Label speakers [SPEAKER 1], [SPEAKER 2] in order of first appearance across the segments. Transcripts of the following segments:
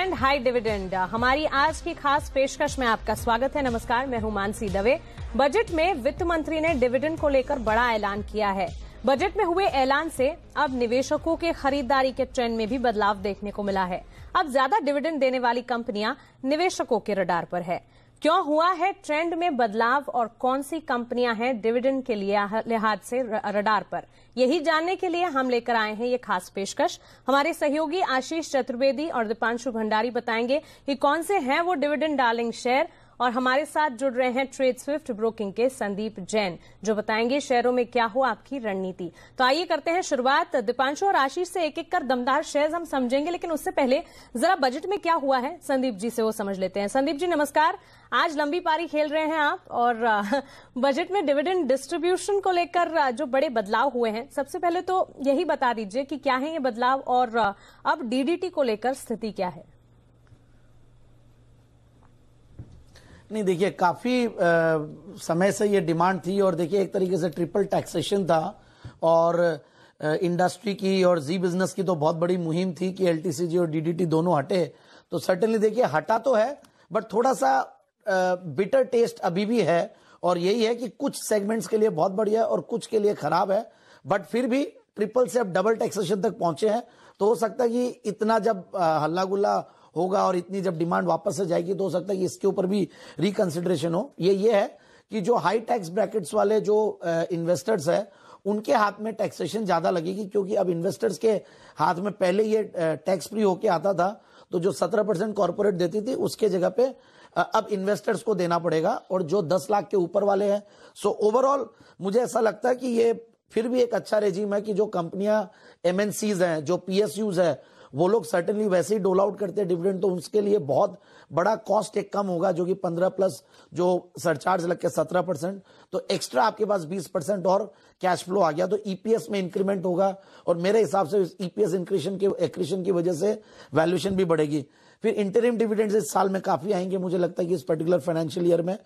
[SPEAKER 1] Dividend high dividend हमारी आज की खास पेशकश में आपका स्वागत है नमस्कार मैं हूं मानसी दवे बजट में वित्त मंत्री ने डिविडेंड को लेकर बड़ा ऐलान किया है बजट में हुए ऐलान से अब निवेशकों के खरीदारी के ट्रेंड में भी बदलाव देखने को मिला है अब ज्यादा डिविडेंड देने वाली कंपनियां निवेशकों के रडार पर है क्यों हुआ है ट्रेंड में बदलाव और कौन सी कंपनियां हैं डिविडेंड के लिहाज से रडार पर यही जानने के लिए हम लेकर आए हैं ये खास पेशकश हमारे सहयोगी आशीष चतुर्वेदी और दीपांशु भंडारी बताएंगे कि कौन से हैं वो डिविडेंड डार्लिंग शेयर और हमारे साथ जुड़ रहे हैं ट्रेड स्विफ्ट ब्रोकिंग के संदीप जैन जो बताएंगे शेयरों में क्या हो आपकी रणनीति तो आइए करते हैं शुरुआत दीपांशु और आशीष से एक एक कर दमदार शेयर हम समझेंगे लेकिन उससे पहले जरा बजट में क्या हुआ है संदीप जी से वो समझ लेते हैं संदीप जी नमस्कार आज लंबी पारी खेल रहे हैं आप और बजट में डिविडेंड डिस्ट्रीब्यूशन को लेकर जो बड़े बदलाव हुए हैं सबसे पहले तो यही बता दीजिए कि क्या है ये बदलाव और अब डीडीटी को लेकर स्थिति क्या है
[SPEAKER 2] नहीं देखिए काफ़ी समय से ये डिमांड थी और देखिए एक तरीके से ट्रिपल टैक्सेशन था और इंडस्ट्री की और जी बिजनेस की तो बहुत बड़ी मुहिम थी कि एलटीसीजी और डीडीटी दोनों हटे तो सर्टेनली देखिए हटा तो है बट थोड़ा सा बिटर टेस्ट अभी भी है और यही है कि कुछ सेगमेंट्स के लिए बहुत बढ़िया है और कुछ के लिए खराब है बट फिर भी ट्रिपल से अब डबल टैक्सेशन तक पहुंचे हैं तो हो सकता है कि इतना जब हल्ला गुल्ला होगा और इतनी जब डिमांड वापस से जाएगी तो हो सकता है कि इसके ऊपर भी रिकंसिडरेशन हो ये ये है कि जो हाई टैक्स ब्रैकेट्स वाले जो इन्वेस्टर्स है उनके हाथ में टैक्सेशन ज्यादा लगेगी क्योंकि अब इन्वेस्टर्स के हाथ में पहले ये टैक्स फ्री होके आता था तो जो सत्रह परसेंट कॉरपोरेट देती थी उसके जगह पे अब इन्वेस्टर्स को देना पड़ेगा और जो दस लाख के ऊपर वाले हैं सो ओवरऑल मुझे ऐसा लगता है कि ये फिर भी एक अच्छा रेजीम है कि जो कंपनियां एमएनसीज हैं जो पीएसयूज है वो लोग सर्टनली वैसे ही डोल आउट करते हैं डिविडेंड तो उसके लिए बहुत बड़ा कॉस्ट एक कम होगा जो कि पंद्रह प्लस जो सरचार्ज लग के सत्रह परसेंट तो एक्स्ट्रा आपके पास बीस परसेंट और कैश फ्लो आ गया तो ईपीएस e में इंक्रीमेंट होगा और मेरे हिसाब से ईपीएस इंक्रीशन e के एक्रीशन की वजह से वैल्यूशन भी बढ़ेगी फिर इंटरिम डिविडेंड्स इस साल में काफी आएंगे मुझे लगता है कि इस पर्टिकुलर फाइनेंशियल ईयर में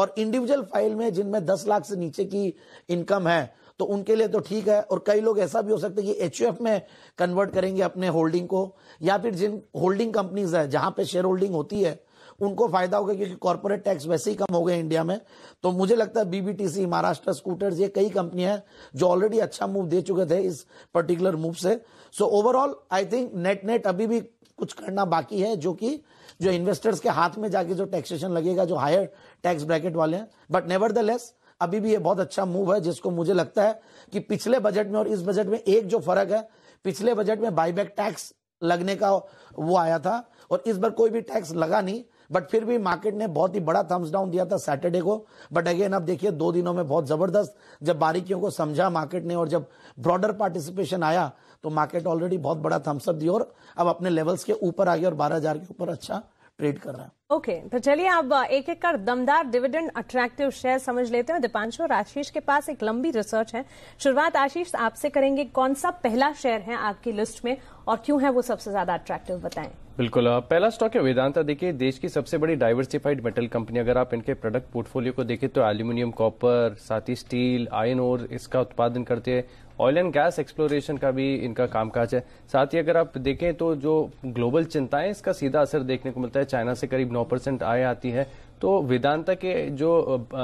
[SPEAKER 2] और इंडिविजुअल फाइल में जिनमें 10 लाख से नीचे की इनकम है तो उनके लिए तो ठीक है और कई लोग ऐसा भी हो सकता है कि एच में कन्वर्ट करेंगे अपने होल्डिंग को या फिर जिन होल्डिंग कंपनीज है जहां पे शेयर होल्डिंग होती है उनको फायदा होगा क्योंकि कॉर्पोरेट टैक्स वैसे ही कम हो गए इंडिया में तो मुझे लगता है बीबीटीसी महाराष्ट्र स्कूटर्स ये कई कंपनियां हैं जो ऑलरेडी अच्छा मूव दे चुके थे इस पर्टिकुलर मूव से so overall I think net net अभी भी कुछ करना बाकी है जो कि जो इन्वेस्टर्स के हाथ में जाके जो टैक्सेशन लगेगा जो हायर टैक्स ब्रैकेट वाले हैं बट नेवर द लेस अभी भी ये बहुत अच्छा मूव है जिसको मुझे लगता है कि पिछले बजट में और इस बजट में एक जो फर्क है पिछले बजट में बाईबैक टैक्स लगने का वो आया था और इस बार कोई भी टैक्स लगा नहीं बट फिर भी मार्केट ने बहुत ही बड़ा थम्स डाउन दिया था सैटरडे को बट अगेन आप देखिए दो दिनों में बहुत जबरदस्त जब बारीकियों को समझा मार्केट ने और जब ब्रॉडर पार्टिसिपेशन आया तो मार्केट ऑलरेडी बहुत बड़ा थम्सअप दिया और अब अपने लेवल्स के ऊपर आ गया और बारह के ऊपर अच्छा ट्रेड कर रहा है
[SPEAKER 1] ओके okay, तो चलिए अब एक एक कर दमदार डिविडेंड अट्रैक्टिव शेयर समझ लेते हैं दीपांशु और आशीष के पास एक लंबी रिसर्च है शुरुआत आशीष आपसे करेंगे कौन सा पहला शेयर है आपकी लिस्ट में और क्यों है वो सबसे ज्यादा अट्रैक्टिव बताएं
[SPEAKER 3] बिल्कुल पहला स्टॉक है वेदांता देखिए देश की सबसे बड़ी डाइवर्सिफाइड मेटल कंपनी अगर आप इनके प्रोडक्ट पोर्टफोलियो को देखें तो एल्यूमिनियम कॉपर साथ ही स्टील आयन और इसका उत्पादन करते हैं ऑयल एंड गैस एक्सप्लोरेशन का भी इनका कामकाज है साथ ही अगर आप देखें तो जो ग्लोबल चिंताएं इसका सीधा असर देखने को मिलता है चाइना से करीब नौ परसेंट आय आती है तो वेदांता के जो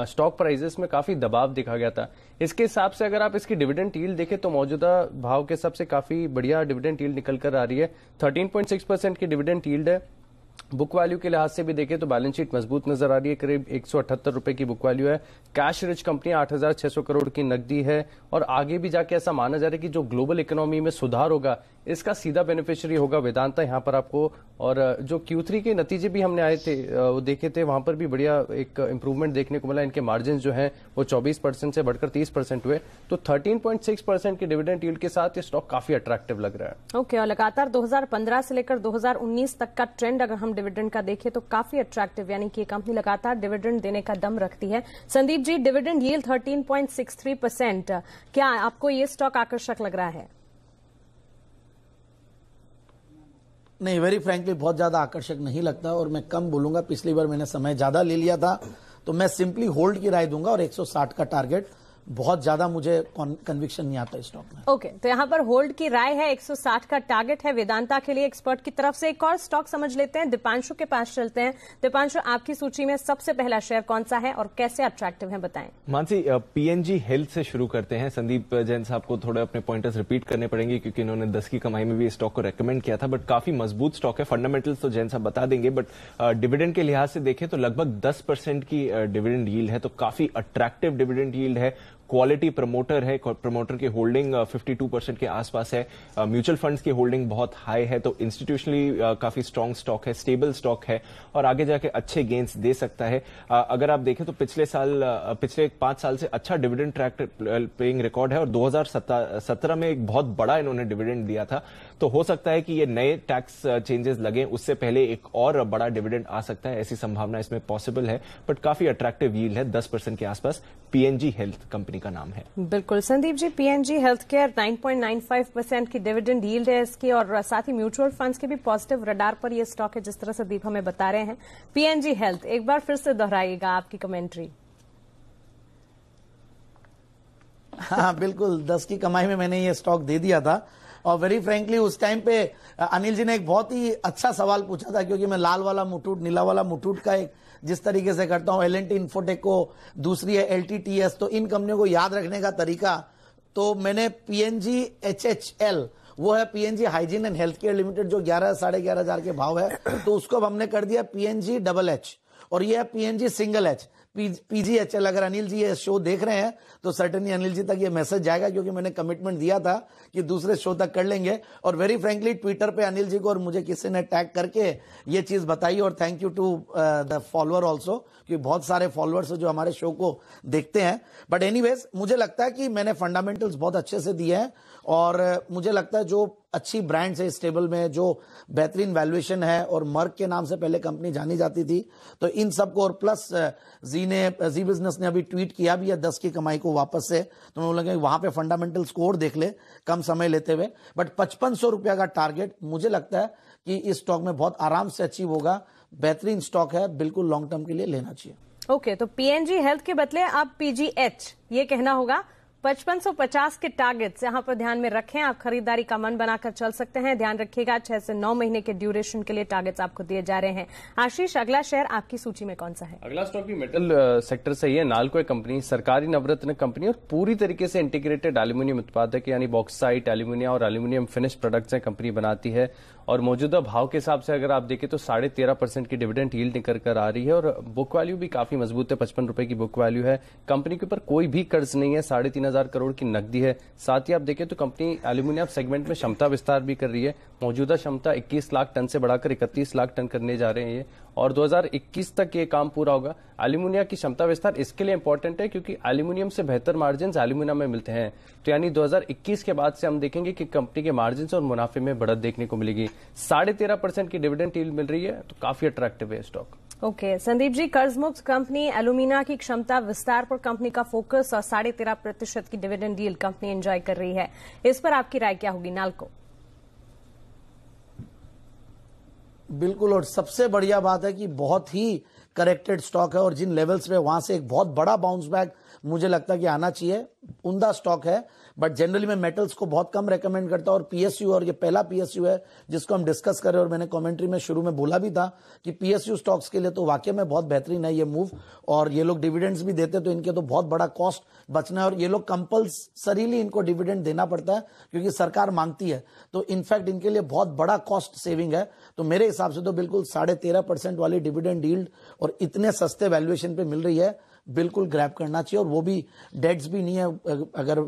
[SPEAKER 3] स्टॉक प्राइजेस में काफी दबाव देखा गया था इसके हिसाब से अगर आप इसकी डिविडेंड टील देखें तो मौजूदा भाव के हिसाब से काफी बढ़िया डिविडेंड टील निकल कर आ रही है 13.6 परसेंट की डिविडेंड टील्ड है बुक वैल्यू के लिहाज से भी देखें तो बैलेंस शीट मजबूत नजर आ रही है करीब एक रुपए की बुक वैल्यू है कैश रिच कंपनी 8,600 करोड़ की नकदी है और आगे भी जाके ऐसा माना जा रहा है कि जो ग्लोबल इकोनॉमी में सुधार होगा इसका सीधा बेनिफिशियरी होगा वेदांता यहाँ पर आपको और जो क्यू के नतीजे भी हमने आए थे वो देखे थे वहां पर भी बढ़िया एक इंप्रूवमेंट देखने को मिला इनके मार्जिन जो है वो चौबीस परसेंट से बढ़कर तीस परसेंट हुए तो थर्टीन परसेंट के डिविडेंड यील्ड के साथ ये स्टॉक काफी अट्रैक्टिव लग रहा है
[SPEAKER 1] ओके okay, और लगातार दो से लेकर दो तक का ट्रेंड अगर हम हम डिविडेंड का देखें तो काफी अट्रैक्टिव यानी कि कंपनी लगातार डिविडेंड देने का दम रखती है Sandeep ji dividend yield 13.63 percent क्या आपको ये स्टॉक आकर्षक लग रहा है
[SPEAKER 2] नहीं वेरी फ्रेंकली बहुत ज्यादा आकर्षक नहीं लगता और मैं कम बोलूंगा पिछली बार मैंने समय ज्यादा ले लिया था तो मैं सिंपली होल्ड की राय दूंगा और 160 का टारगेट बहुत ज्यादा मुझे कन्विक्शन नहीं आता स्टॉक में
[SPEAKER 1] ओके okay, तो यहाँ पर होल्ड की राय है 160 का टारगेट है वेदांता के लिए एक्सपर्ट की तरफ से एक और स्टॉक समझ लेते हैं दीपांशु के पास चलते हैं दीपांशु आपकी सूची में सबसे पहला शेयर कौन सा है और कैसे अट्रैक्टिव है बताएं
[SPEAKER 4] मानसी पीएनजी हेल्थ से शुरू करते हैं संदीप जैन साहब को थोड़े अपने पॉइंटर्स रिपीट करने पड़ेंगे क्योंकि इन्होंने दस की कमाई में भी स्टॉक को रेकमेंड किया था बट काफी मजबूत स्टॉक है फंडामेंटल्स तो जैन साहब बता देंगे बट डिविडेंड के लिहाज से देखें तो लगभग दस की डिविडेंड यील्ड है तो काफी अट्रैक्टिव डिविडेंड यील्ड है क्वालिटी प्रमोटर है प्रमोटर की होल्डिंग 52 परसेंट के आसपास है म्यूचुअल फंड्स की होल्डिंग बहुत हाई है तो इंस्टीट्यूशनली uh, काफी स्ट्रांग स्टॉक है स्टेबल स्टॉक है और आगे जाके अच्छे गेंस दे सकता है uh, अगर आप देखें तो पिछले साल uh, पिछले पांच साल से अच्छा डिविडेंड ट्रैक पेइंग रिकॉर्ड है और दो में एक बहुत बड़ा इन्होंने डिविडेंड दिया था तो हो सकता है कि ये नए टैक्स चेंजेस लगे उससे पहले एक और बड़ा डिविडेंड आ सकता है ऐसी संभावना इसमें पॉसिबल है बट काफी अट्रैक्टिव यील्ड है दस परसेंट के आसपास पीएनजी हेल्थ कंपनी कंपनी का नाम
[SPEAKER 1] है बिल्कुल Sandeep ji PNG health care 9.95 percent की डिविडेंड यील्ड है इसकी और साथ ही म्यूचुअल फंड के भी पॉजिटिव रडार पर यह स्टॉक है जिस तरह से दीप हमें बता रहे हैं पीएनजी हेल्थ एक बार फिर से दोहराइएगा आपकी कमेंट्री
[SPEAKER 2] हाँ बिल्कुल दस की कमाई में मैंने ये स्टॉक दे दिया था और वेरी फ्रेंकली उस टाइम पे अनिल जी ने एक बहुत ही अच्छा सवाल पूछा था क्योंकि मैं लाल वाला मुटूट नीला वाला मुटूट का एक जिस तरीके से करता हूं एल एन टी इन्फोटेक को दूसरी है एल टी टी एस तो इन कंपनियों को याद रखने का तरीका तो मैंने P N G H H L वो है PNG hygiene and health care limited जो ग्यारह साढ़े ग्यारह हजार के भाव है तो उसको अब हमने कर दिया पी जी डबल एच और ये है P G single H PG HL अगर अनिल जी ये शो देख रहे हैं तो सर्टनली अनिल जी तक ये मैसेज जाएगा क्योंकि मैंने कमिटमेंट दिया था कि दूसरे शो तक कर लेंगे और वेरी फ्रेंकली ट्विटर पे अनिल जी को और मुझे किसी ने टैग करके ये चीज बताई और thank you to the follower also क्योंकि बहुत सारे फॉलोअर्स जो हमारे शो को देखते हैं बट एनी मुझे लगता है कि मैंने फंडामेंटल्स बहुत अच्छे से दिए हैं और मुझे लगता है जो अच्छी ब्रांड से स्टेबल में जो बेहतरीन वैल्यूएशन है और मर्क के नाम से पहले कंपनी जानी जाती थी तो इन सब को और प्लस जी ने जी बिजनेस ने अभी ट्वीट किया भी है दस की कमाई को वापस से तो मैं लगे वहां पे फंडामेंटल स्कोर देख ले कम समय लेते हुए बट पचपन सौ रुपया का टारगेट मुझे लगता है कि इस स्टॉक में बहुत आराम से अचीव होगा बेहतरीन स्टॉक है बिल्कुल लॉन्ग टर्म के लिए लेना चाहिए
[SPEAKER 1] ओके okay, तो पीएनजी हेल्थ के बदले आप पीजीएच ये कहना होगा 5550 के टारगेट्स यहां पर ध्यान में रखें आप खरीदारी का मन बनाकर चल सकते हैं ध्यान रखिएगा छह से नौ महीने के ड्यूरेशन के लिए टारगेट्स आपको दिए जा रहे हैं आशीष अगला शेयर आपकी सूची में कौन सा है
[SPEAKER 3] अगला स्टॉक भी मेटल सेक्टर से ही है नालको कंपनी सरकारी नवरत्न कंपनी और पूरी तरीके से इंटीग्रेटेड एल्यूमिनियम उत्पादक यानी बॉक्साइट एल्यूमिनियम और एल्यूमिनियम फिनिश प्रोडक्ट्स कंपनी बनाती है और मौजूदा भाव के हिसाब से अगर आप देखें तो साढ़े तेरह परसेंट की डिविडेंड हील निकल कर आ रही है और बुक वैल्यू भी काफी मजबूत है पचपन रुपए की बुक वैल्यू है कंपनी के ऊपर कोई भी कर्ज नहीं है साढ़े तीन हजार करोड़ की नकदी है साथ ही आप देखें तो कंपनी एल्यूमिनियम सेगमेंट में क्षमता विस्तार भी कर रही है मौजूदा क्षमता 21 लाख टन से बढ़ाकर 31 लाख टन करने जा रहे हैं ये और 2021 तक ये काम पूरा होगा एल्यूमिनिया की क्षमता विस्तार इसके लिए इंपॉर्टेंट है क्योंकि एल्यूमिनियम से बेहतर मार्जिन एल्यूमिनियम में मिलते हैं तो यानी 2021 के बाद से हम देखेंगे कि कंपनी के मार्जिन और मुनाफे में बढ़त देखने को मिलेगी साढ़े तेरह परसेंट की डिविडेंड टील मिल रही है तो काफी अट्रैक्टिव है stock
[SPEAKER 1] okay okay. Sandeep ji कर्ज मुक्त कंपनी एलुमिना की क्षमता विस्तार पर कंपनी का फोकस और साढ़े तेरह प्रतिशत की डिविडेंड डील कंपनी एंजॉय कर रही है इस पर आपकी राय क्या होगी नालको
[SPEAKER 2] बिल्कुल और सबसे बढ़िया बात है कि बहुत ही करेक्टेड स्टॉक है और जिन लेवल्स पे वहां से एक बहुत बड़ा बाउंस बैक मुझे लगता है कि आना चाहिए उमदा स्टॉक है बट जनरली मैं मेटल्स को बहुत कम रेकमेंड करता हूं और पीएसयू और ये पहला पीएसयू है जिसको हम डिस्कस करें और मैंने कमेंट्री में शुरू में बोला भी था कि पीएसयू स्टॉक्स के लिए तो वाकई में बहुत बेहतरीन है ये मूव और ये लोग डिविडेंड्स भी देते तो इनके तो बहुत बड़ा कॉस्ट बचना है और ये लोग कंपल्सरीली इनको डिविडेंड देना पड़ता है क्योंकि सरकार मांगती है तो इनफैक्ट इनके लिए बहुत बड़ा कॉस्ट सेविंग है तो मेरे हिसाब से तो बिल्कुल साढ़े तेरह परसेंट वाली डिविडेंड डील्ड और इतने सस्ते वैल्युएशन पे मिल रही है बिल्कुल ग्रैप करना चाहिए और वो भी डेट्स भी नहीं है अगर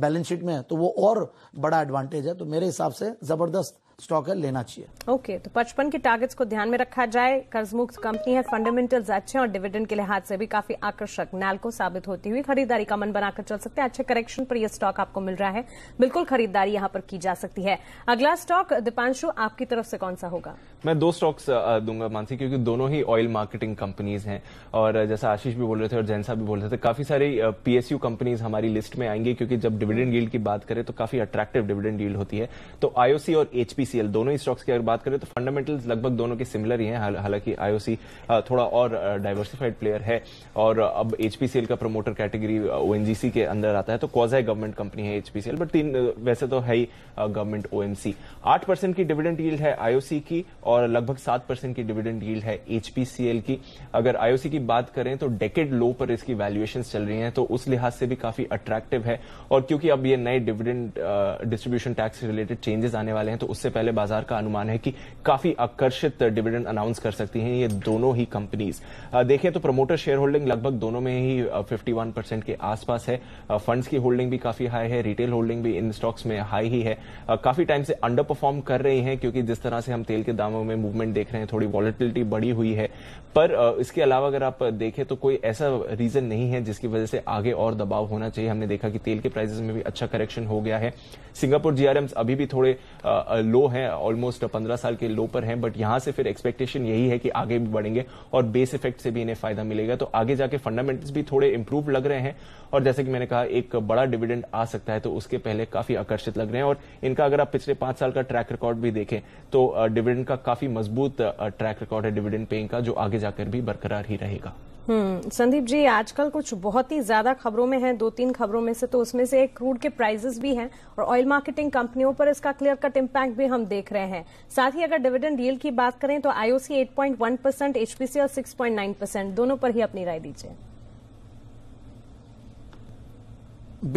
[SPEAKER 2] बैलेंस शीट में है तो वो और बड़ा एडवांटेज है तो मेरे हिसाब से जबरदस्त स्टॉक है लेना चाहिए
[SPEAKER 1] ओके okay, तो पचपन के टारगेट्स को ध्यान में रखा जाए कर्ज मुक्त कंपनी है फंडामेंटल्स अच्छे और डिविडेंड के लिहाज से भी काफी आकर्षक को साबित होती हुई खरीदारी का मन बनाकर चल सकते हैं अच्छे करेक्शन पर यह स्टॉक आपको मिल रहा है बिल्कुल खरीदारी यहां पर की जा सकती है अगला स्टॉक दीपांशु आपकी तरफ से कौन सा होगा
[SPEAKER 4] मैं दो स्टॉक्स दूंगा मानसी क्योंकि दोनों ही ऑयल मार्केटिंग कंपनीज हैं और जैसा आशीष भी बोल रहे थे और जैन भी बोल रहे थे काफी सारी पीएसयू कंपनीज हमारी लिस्ट में आएंगी क्योंकि जब डिविडेंड डील की बात करें तो काफी अट्रैक्टिव डिविडेंड डील होती है तो आईओसी और एचपीसीएल दोनों ही स्टॉक्स की अगर बात करें तो फंडामेंटल लगभग दोनों के सिमिलर ही है हालांकि आईओसी थोड़ा और डाइवर्सिफाइड प्लेयर है और अब एचपीसीएल का प्रमोटर कैटेगरी ओएनजीसी के अंदर आता है तो क्वाजा गवर्नमेंट कंपनी है एचपीसीएल बट तीन वैसे तो है ही गवर्नमेंट ओएमसी आठ परसेंट की डिविडेंड डील है आईओसी की और लगभग सात परसेंट की डिविडेंड यील्ड है एचपीसीएल की अगर आईओसी की बात करें तो डेकेड लो पर इसकी वैल्यूएशन चल रही हैं तो उस लिहाज से भी काफी अट्रैक्टिव है और क्योंकि अब ये नए dividend distribution tax related changes आने वाले हैं तो उससे पहले बाजार का अनुमान है कि काफी आकर्षित डिविडेंड अनाउंस कर सकती हैं ये दोनों ही कंपनीज देखें तो प्रमोटर शेयर होल्डिंग लगभग दोनों में ही फिफ्टी परसेंट के आसपास है फंड्स की होल्डिंग भी काफी हाई है रिटेल होल्डिंग भी इन स्टॉक्स में हाई ही है काफी टाइम से अंडर परफॉर्म कर रही है क्योंकि जिस तरह से हम तेल के दामों दिनों में मूवमेंट देख रहे हैं थोड़ी वॉलिटिलिटी बढ़ी हुई है पर इसके अलावा अगर आप देखें तो कोई ऐसा रीजन नहीं है जिसकी वजह से आगे और दबाव होना चाहिए हमने देखा कि तेल के प्राइसेस में भी अच्छा करेक्शन हो गया है सिंगापुर जीआरएम अभी भी थोड़े लो हैं ऑलमोस्ट पंद्रह साल के लो पर हैं बट यहां से फिर एक्सपेक्टेशन यही है कि आगे भी बढ़ेंगे और बेस इफेक्ट से भी इन्हें फायदा मिलेगा तो आगे जाके फंडामेंटल्स भी थोड़े इंप्रूव लग रहे हैं और जैसे कि मैंने कहा एक बड़ा डिविडेंड आ सकता है तो उसके पहले काफी आकर्षित लग रहे हैं और इनका अगर आप पिछले पांच साल का ट्रैक रिकॉर्ड भी देखें तो डिविडेंड का काफी मजबूत ट्रैक रिकॉर्ड है डिविडेंड पेइंग का जो आगे जाकर भी बरकरार ही रहेगा
[SPEAKER 1] हम्म, संदीप जी आजकल कुछ बहुत ही ज्यादा खबरों में है दो तीन खबरों में से तो उसमें से एक क्रूड के प्राइजेस भी हैं और ऑयल मार्केटिंग कंपनियों पर इसका क्लियर कट इम्पैक्ट भी हम देख रहे हैं साथ ही अगर डिविडेंड डील की बात करें तो आईओसी 8.1 परसेंट एचपीसी और 6.9 परसेंट दोनों पर ही अपनी राय दीजिए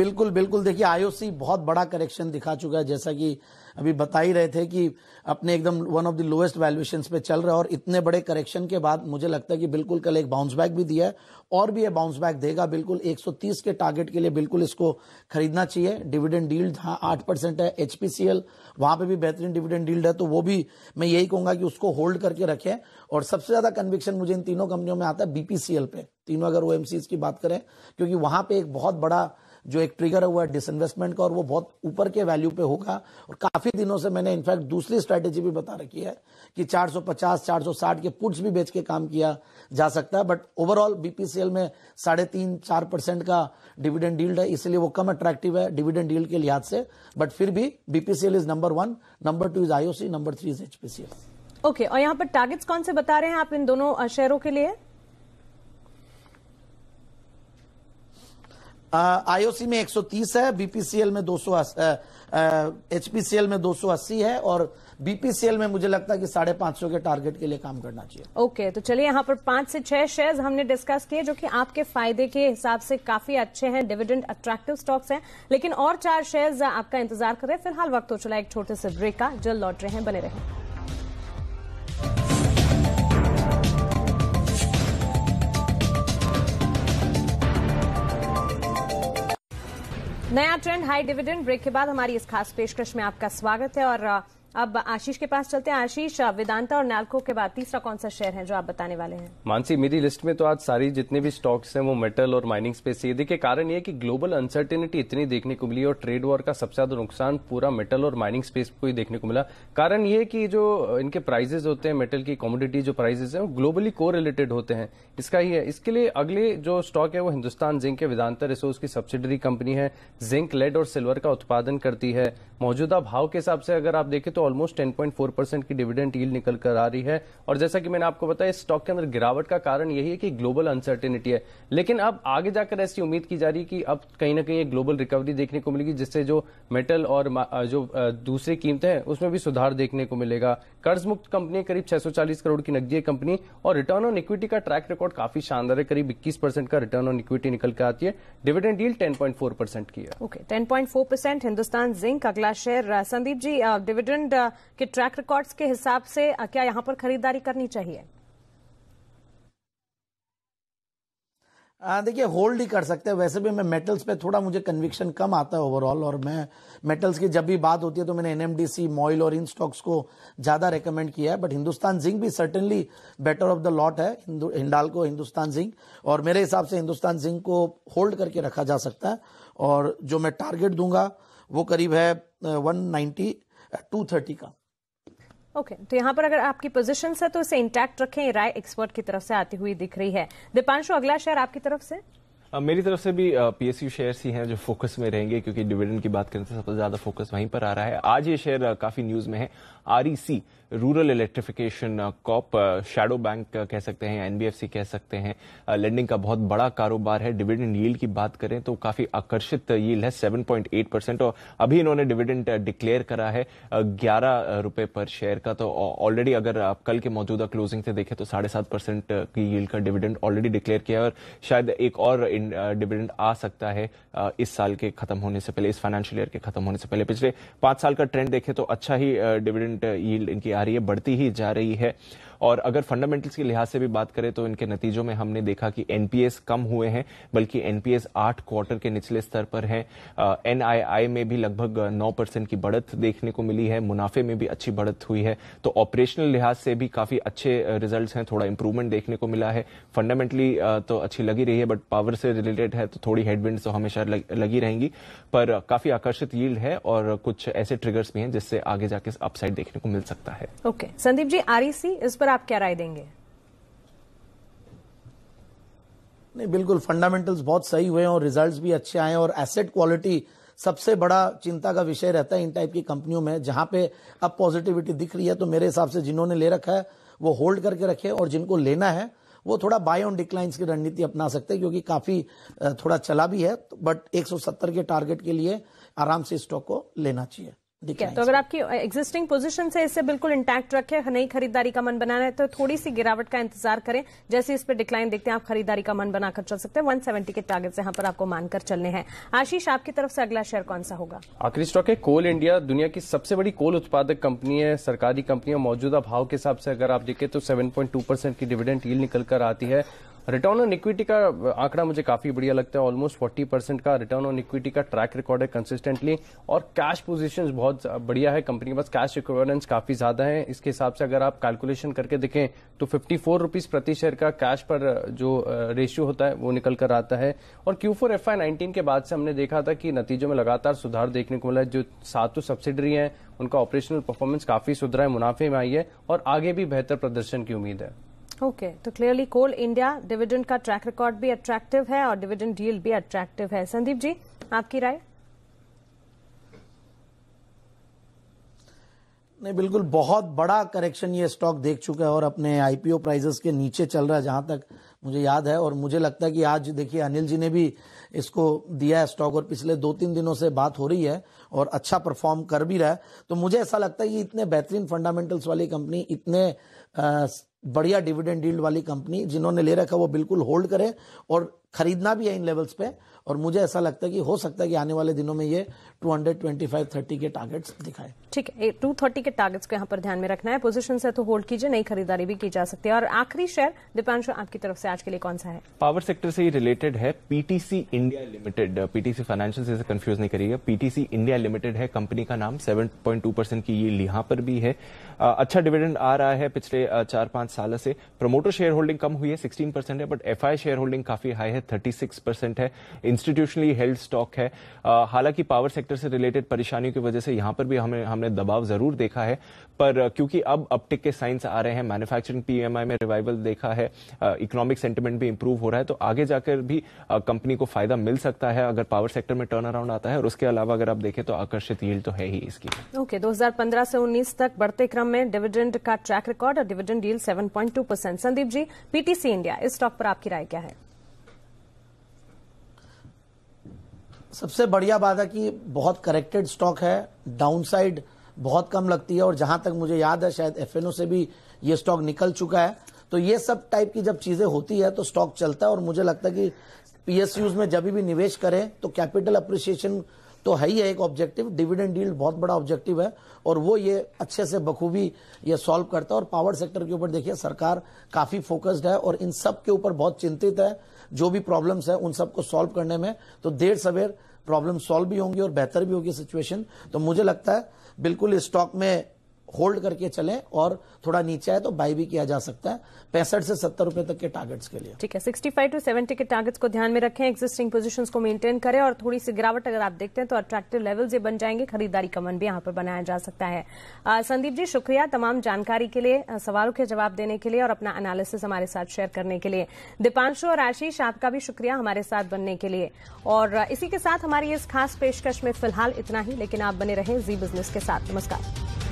[SPEAKER 2] बिल्कुल बिल्कुल देखिए आईओसी बहुत बड़ा करेक्शन दिखा चुका है जैसा कि अभी बता ही रहे थे कि अपने एकदम one of the lowest valuation पे चल रहा है और इतने बड़े करेक्शन के बाद मुझे लगता है कि बिल्कुल कल एक बाउंस बैक भी दिया है और भी ये बाउंस बैक देगा बिल्कुल 130 के टारगेट के लिए बिल्कुल इसको खरीदना चाहिए डिविडेंड डील्ड हाँ आठ परसेंट है एचपीसीएल वहां पे भी बेहतरीन डिविडेंड डील्ड है तो वो भी मैं यही कहूंगा कि उसको होल्ड करके रखें और सबसे ज्यादा कन्विक्शन मुझे इन तीनों कंपनियों में आता है बीपीसीएल पे तीनों अगर ओ की बात करें क्योंकि वहां पे एक बहुत बड़ा जो एक ट्रिगर हुआ है डिसइन्वेस्टमेंट का और वो बहुत ऊपर के वैल्यू पे होगा और काफी दिनों से मैंने इनफैक्ट दूसरी स्ट्रैटेजी भी बता रखी है कि 450 460 के पुट्स भी बेच के काम किया जा सकता है बट ओवरऑल बीपीसीएल में साढ़े तीन चार परसेंट का डिविडेंड डील्ड है इसलिए वो कम अट्रैक्टिव है डिविडेंड डील्ड के लिहाज से बट फिर भी BPCL is number one number two is IOC number three is HPCL
[SPEAKER 1] okay और यहाँ पर टारगेट्स कौन से बता रहे हैं आप इन दोनों शेयरों के लिए
[SPEAKER 2] आईओसी में 130 है बीपीसीएल में 200 एचपीसीएल में 280 है और बीपीसीएल में मुझे लगता है कि साढ़े पांच सौ के टारगेट के लिए काम करना चाहिए
[SPEAKER 1] ओके okay, तो चलिए यहाँ पर पांच से छह शेयर्स हमने डिस्कस किए जो कि आपके फायदे के हिसाब से काफी अच्छे हैं डिविडेंड अट्रैक्टिव स्टॉक्स हैं लेकिन और चार शेयर्स आपका इंतजार कर हैं फिलहाल वक्त हो चला एक छोटे से ब्रेक का जल्द लौट रहे हैं बने रहें नया ट्रेंड हाई डिविडेंड ब्रेक के बाद हमारी इस खास पेशकश में आपका स्वागत है और अब आशीष के पास चलते हैं आशीष वेदांता और नालको के बाद तीसरा कौन सा शेयर है जो आप बताने वाले हैं
[SPEAKER 3] मानसी मेरी लिस्ट में तो आज सारी जितने भी स्टॉक्स हैं वो मेटल और माइनिंग स्पेस से देखिए कारण ये कि ग्लोबल अनसर्टेनिटी इतनी देखने को मिली और ट्रेड वॉर का सबसे ज्यादा नुकसान पूरा मेटल और माइनिंग स्पेस को ही देखने को मिला कारण ये कि जो इनके प्राइजेज होते हैं मेटल की कॉमोडिटी जो प्राइजेज है वो ग्लोबली को रिलेटेड होते हैं इसका ही है इसके लिए अगले जो स्टॉक है वो हिंदुस्तान जिंक के वेदांता रिसोर्स की सब्सिडरी कंपनी है जिंक लेड और सिल्वर का उत्पादन करती है मौजूदा भाव के हिसाब से अगर आप देखें तो ऑलमोस्ट 10.4 परसेंट की डिविडेंड ईल निकल कर आ रही है और जैसा कि मैंने आपको बताया स्टॉक के अंदर गिरावट का कारण यही है कि ग्लोबल अनसर्टेनिटी है लेकिन अब आगे जाकर ऐसी उम्मीद की जा रही है कि अब कहीं ना कहीं एक ग्लोबल रिकवरी देखने को मिलेगी जिससे जो मेटल और जो दूसरी कीमतें हैं उसमें भी सुधार देखने को मिलेगा कर्ज मुक्त कंपनी करीब छह करोड़ की नकदी कंपनी और रिटर्न ऑन इक्विटी का ट्रैक रिकॉर्ड काफी शानदार है करीब इक्कीस परसेंट का रिटर्न ऑन इक्विटी निकल कर आती है डिविडेंड डील टेन परसेंट की है
[SPEAKER 1] okay ten percent Hindustan zinc अगला share Sandeep ji dividend trade uh, के ट्रैक रिकॉर्ड्स के हिसाब से uh, क्या यहां पर खरीदारी करनी चाहिए
[SPEAKER 2] हाँ, देखिए होल्ड ही कर सकते हैं वैसे भी मैं मेटल्स पे थोड़ा मुझे कन्विक्शन कम आता है ओवरऑल और मैं मेटल्स की जब भी बात होती है तो मैंने एनएमडीसी मॉइल और इन स्टॉक्स को ज़्यादा रेकमेंड किया है बट हिंदुस्तान जिंक भी certainly better off the lot है हिंडाल को हिंदुस्तान जिंक और मेरे हिसाब से हिंदुस्तान जिंक को होल्ड करके रखा जा सकता है और जो मैं टारगेट दूंगा वो करीब है one uh, ninety two thirty का
[SPEAKER 1] ओके okay, तो यहाँ पर अगर आपकी पोजीशन है तो इसे इंटैक्ट रखें राय एक्सपर्ट की तरफ से आती हुई दिख रही है दीपांशु अगला शेयर आपकी तरफ से
[SPEAKER 4] मेरी तरफ से भी पीएसयू शेयर्स ही हैं जो फोकस में रहेंगे क्योंकि डिविडेंड की बात करें तो सबसे ज्यादा फोकस वहीं पर आ रहा है आज ये शेयर काफी न्यूज में है REC rural electrification corp shadow bank कह सकते हैं एनबीएफसी कह सकते हैं लेंडिंग uh, का बहुत बड़ा कारोबार है डिविडेंड यील की बात करें तो काफी आकर्षित यील है सेवन पॉइंट एट परसेंट और अभी इन्होंने डिविडेंड डिक्लेयर uh, करा है uh, ग्यारह रुपए पर शेयर का तो ऑलरेडी अगर आप कल के मौजूदा क्लोजिंग से देखें तो साढ़े सात परसेंट की यील्ड का डिविडेंड ऑलरेडी डिक्लेयर किया है और शायद एक और डिविडेंड आ सकता है इस साल के खत्म होने से पहले इस फाइनेंशियल ईयर के खत्म होने से पहले पिछले पांच साल का ट्रेंड देखें तो अच्छा ही डिविडेंड डिविडेंड यील्ड इनकी आ रही है बढ़ती ही जा रही है और अगर फंडामेंटल्स के लिहाज से भी बात करें तो इनके नतीजों में हमने देखा कि एनपीएस कम हुए हैं बल्कि एनपीएस आठ क्वार्टर के निचले स्तर पर है एनआईआई में भी लगभग नौ परसेंट की बढ़त देखने को मिली है मुनाफे में भी अच्छी बढ़त हुई है तो ऑपरेशनल लिहाज से भी काफी अच्छे रिजल्ट हैं थोड़ा इंप्रूवमेंट देखने को मिला है फंडामेंटली तो अच्छी लगी रही है बट पावर से रिलेटेड है तो थोड़ी हेडविंड तो हमेशा लगी रहेंगी पर काफी आकर्षित यील्ड है और कुछ ऐसे ट्रिगर्स भी हैं जिससे आगे जाके अपसाइड देखने को मिल सकता
[SPEAKER 2] है
[SPEAKER 1] okay okay. Sandeep ji REC e इस पर आप क्या राय देंगे
[SPEAKER 2] नहीं बिल्कुल फंडामेंटल्स बहुत सही हुए हैं और रिजल्ट्स भी अच्छे आए और एसेट क्वालिटी सबसे बड़ा चिंता का विषय रहता है इन टाइप की कंपनियों में जहां पे अब पॉजिटिविटी दिख रही है तो मेरे हिसाब से जिन्होंने ले रखा है वो होल्ड करके रखे और जिनको लेना है वो थोड़ा बाय ऑन डिक्लाइंस की रणनीति अपना सकते हैं क्योंकि काफी थोड़ा चला भी है तो बट 170 के टारगेट के लिए आराम से स्टॉक को लेना चाहिए ठीक है तो अगर
[SPEAKER 1] आपकी एग्जिस्टिंग पोजीशन से इसे बिल्कुल इंटैक्ट रखें नई खरीदारी का मन बनाना है तो थोड़ी सी गिरावट का इंतजार करें जैसे इस पर डिक्लाइन देखते हैं आप खरीदारी का मन बनाकर चल सकते हैं 170 के टारगेट यहाँ पर आपको मानकर चलने हैं आशीष आपकी तरफ से अगला शेयर कौन सा होगा
[SPEAKER 3] आखिरी स्टॉक है कोल इंडिया दुनिया की सबसे बड़ी कोल उत्पादक कंपनी है सरकारी कंपनियां मौजूदा भाव के हिसाब से अगर आप देखें तो सेवन की डिविडेंट ईल निकल कर आती है रिटर्न ऑन इक्विटी का आंकड़ा मुझे काफी बढ़िया लगता है ऑलमोस्ट फोर्टी परसेंट का रिटर्न ऑन इक्विटी का ट्रैक रिकॉर्ड है कंसिस्टेंटली और कैश पोजीशंस बहुत बढ़िया है कंपनी के पास कैश इक्विवेलेंस काफी ज्यादा है इसके हिसाब से अगर आप कैलकुलेशन करके देखें तो फिफ्टी फोर प्रति शेयर का कैश पर जो रेशियो होता है वो निकल कर आता है और क्यू फोर एफ के बाद से हमने देखा था कि नतीजों में लगातार सुधार देखने को मिला है जो सातों सब्सिडरी है उनका ऑपरेशनल परफॉर्मेंस काफी सुधरा है मुनाफे में आई है और आगे भी बेहतर प्रदर्शन की उम्मीद है
[SPEAKER 1] ओके तो क्लियरली कोल इंडिया डिविडेंड का ट्रैक रिकॉर्ड भी अट्रैक्टिव है और डिविडेंड डील भी अट्रैक्टिव है संदीप जी आपकी राय
[SPEAKER 2] नहीं बिल्कुल बहुत बड़ा करेक्शन ये स्टॉक देख चुका है और अपने आईपीओ प्राइजेस के नीचे चल रहा है जहां तक मुझे याद है और मुझे लगता है कि आज देखिए अनिल जी ने भी इसको दिया है स्टॉक और पिछले दो तीन दिनों से बात हो रही है और अच्छा परफॉर्म कर भी रहा है तो मुझे ऐसा लगता है कि इतने बेहतरीन फंडामेंटल्स वाली कंपनी इतने बढ़िया डिविडेंड डील्ड वाली कंपनी जिन्होंने ले रखा वो बिल्कुल होल्ड करें और खरीदना भी है इन लेवल्स पे और मुझे ऐसा लगता है कि हो सकता है कि आने वाले दिनों में ये 225 30 के टारगेट्स दिखाए
[SPEAKER 1] ठीक है थर्टी के टारगेट्स को यहाँ पर ध्यान में रखना है पोजिशन से तो होल्ड कीजिए नई खरीदारी भी की जा सकती है और आखिरी शेयर दीपांशु आपकी तरफ से आज के लिए कौन सा है
[SPEAKER 4] पावर सेक्टर से ही रिलेटेड है PTC India limited PTC financial से कंफ्यूज नहीं करिएगा पीटीसी इंडिया लिमिटेड है कंपनी का नाम सेवन परसेंट की ये यहां पर भी है अच्छा डिविडेंड आ रहा है पिछले चार पांच साल से प्रमोटर शेयर होल्डिंग कम हुई है सिक्सटीन परसेंट है बट एफ शेयर होल्डिंग काफी हाई है थर्टी परसेंट है इंस्टीट्यूशनली हेल्ड स्टॉक है हालांकि पावर सेक्टर से रिलेटेड परेशानियों की वजह से यहां पर भी हमें हमने दबाव जरूर देखा है पर क्योंकि अब अपटिक के साइंस आ रहे हैं मैन्युफैक्चरिंग पीएमआई में रिवाइवल देखा है इकोनॉमिक सेंटिमेंट भी इंप्रूव हो रहा है तो आगे जाकर भी कंपनी को फायदा मिल सकता है अगर पावर सेक्टर में टर्न अराउंड आता है और उसके अलावा अगर आप देखें तो आकर्षित यील्ड तो है ही इसकी
[SPEAKER 1] ओके okay, 2015 से उन्नीस तक बढ़ते क्रम में डिविडेंड का ट्रैक रिकॉर्ड और डिविडेंड डील 7.2 percent Sandeep ji PTC India इस स्टॉक पर आपकी राय क्या है
[SPEAKER 2] सबसे बढ़िया बात है कि बहुत करेक्टेड स्टॉक है डाउनसाइड बहुत कम लगती है और जहां तक मुझे याद है शायद एफ से भी ये स्टॉक निकल चुका है तो ये सब टाइप की जब चीजें होती है तो स्टॉक चलता है और मुझे लगता है कि पीएसयूज में जब भी निवेश करें तो कैपिटल अप्रिसिएशन तो है ही है एक ऑब्जेक्टिव डिविडेंड डील बहुत बड़ा ऑब्जेक्टिव है और वो ये अच्छे से बखूबी ये सॉल्व करता है और पावर सेक्टर के ऊपर देखिए सरकार काफ़ी फोकस्ड है और इन सब के ऊपर बहुत चिंतित है जो भी प्रॉब्लम्स है उन सबको सॉल्व करने में तो देर सवेर प्रॉब्लम सॉल्व भी होंगी और बेहतर भी होगी सिचुएशन तो मुझे लगता है बिल्कुल स्टॉक में होल्ड करके चले और थोड़ा नीचे आए तो बाई भी किया जा सकता है पैंसठ से सत्तर रुपए तक के टारगेट्स के लिए ठीक है
[SPEAKER 1] सिक्सटी फाइव टू सेवेंटी के टारगेट्स को ध्यान में रखें एक्जिस्टिंग पोजीशंस को मेंटेन करें और थोड़ी सी गिरावट अगर आप देखते हैं तो अट्रैक्टिव लेवल ये बन जाएंगे खरीदारी का मन भी यहाँ पर बनाया जा सकता है संदीप जी शुक्रिया तमाम जानकारी के लिए सवालों के जवाब देने के लिए और अपना एनालिसिस हमारे साथ शेयर करने के लिए दीपांशु और आशीष आपका भी शुक्रिया हमारे साथ बनने के लिए और इसी के साथ हमारी इस खास पेशकश में फिलहाल इतना ही लेकिन आप बने रहे जी बिजनेस के साथ नमस्कार